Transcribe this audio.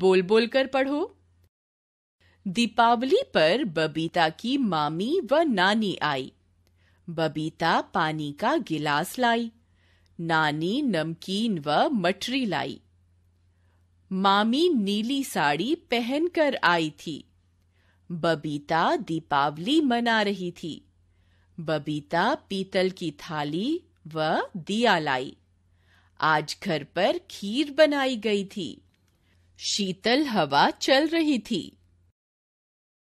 बोल बोल कर पढ़ो दीपावली पर बबीता की मामी व नानी आई बबीता पानी का गिलास लाई नानी नमकीन व मटरी लाई मामी नीली साड़ी पहनकर आई थी बबीता दीपावली मना रही थी बबीता पीतल की थाली व दिया लाई आज घर पर खीर बनाई गई थी शीतल हवा चल रही थी